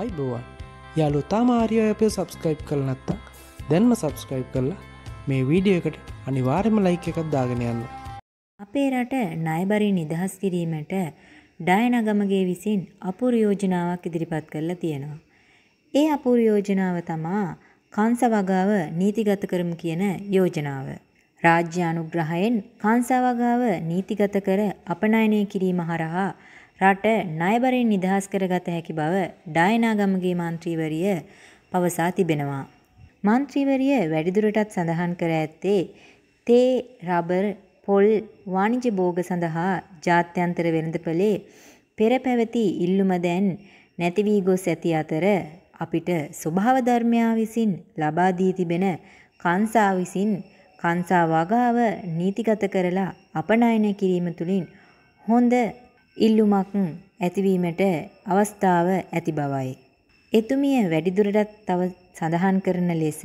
අයිබෝවන් යාලු තාමාරිය අපේ සබස්ක්‍රයිප් කල නැත්තක් දැන්ම සබස්ක්‍රයිප් කරලා මේ වීඩියකට අනිවාර්යම ලයික එකත් දාගෙන යන්න අපේ රට නයබරි නිදහස් කිරීමට ඩයනගමගේ විසින් අපුරයෝජනාවක් ඉදිරිපත් කරලා තියෙනවා ඒ අපුරයෝජනාව තමා කංස වගාව නීතිගත කරමු කියන යෝජනාව රාජ්‍ය අනුග්‍රහයෙන් කංසවගාව නීතිගත කර අපනයනය කිරීම හරහා රට ණයබරෙන් නිදහස් කරගත හැකි බව ඩයනාගමගේ මන්ත්‍රීවරිය පවසා තිබෙනවා. මන්ත්‍රීවරිය වැඩිදුරටත් සඳහන් කර ඇත්තේ තේ රබර් පොල් වාණිජ භෝග සඳහා ජාත්‍යන්තර වෙළඳපොලේ පෙර පැවති ඉල්ලුම දැන් නැති වී ගොස් ඇති අතර අපිට ස්වභාව ධර්මයා විසින් ලබා දී තිබෙන කංසා විසින් කංසා වගාව නීතිගත කරලා අපනයනය කිරීම තුළින් හොඳ ඉල්ලුමක් ඇතිවීමට අවස්ථාව ඇති බවයි. එතුමිය වැඩිදුරටත් තව සඳහන් කරන ලෙස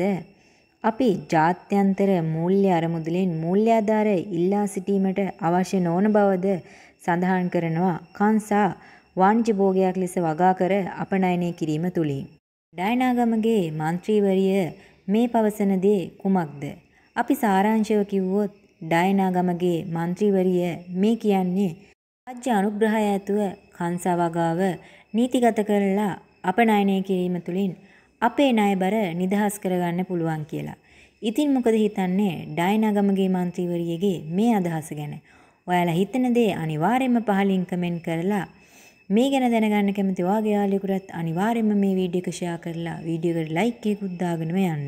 අපි ජාත්‍යන්තර මූල්‍ය අරමුදලින් මූල්‍යාධාරය ඉල්ලා සිටීමට අවශ්‍ය නොවන බවද සඳහන් කරනවා කංසා වාණිජ භෝගයක් ලෙස වගා කර අපනයනය කිරීම තුලින්. ඩයනාගමගේ මන්ත්‍රීවරිය මේ පවසන දේ කුමක්ද? අපි සාරාංශව කිව්වොත් ඩයනාගමගේ මන්ත්‍රීවරිය මේ කියන්නේ රාජ්‍ය අනුග්‍රහය ඇතුව කංසා වගාව නීතිගත කරලා අපනයනය කිරීම තුළින් අපේ ණය බර නිදහස් කරගන්න පුළුවන් කියලා. ඉතින් මොකද හිතන්නේ ඩයනගමගේ මන්ත්‍රීවරියගේ මේ අදහස ගැන? ඔයාලා හිතන දේ අනිවාර්යයෙන්ම පහලින් කමෙන්ට් කරලා මේ ගැන දැනගන්න කැමති ඔයාගේ යාළුවෙකුටත් අනිවාර්යයෙන්ම මේ වීඩියෝ එක ෂෙයා කරලා වීඩියෝ එකට ලයික් එකකුත් දාගෙනම යන්න.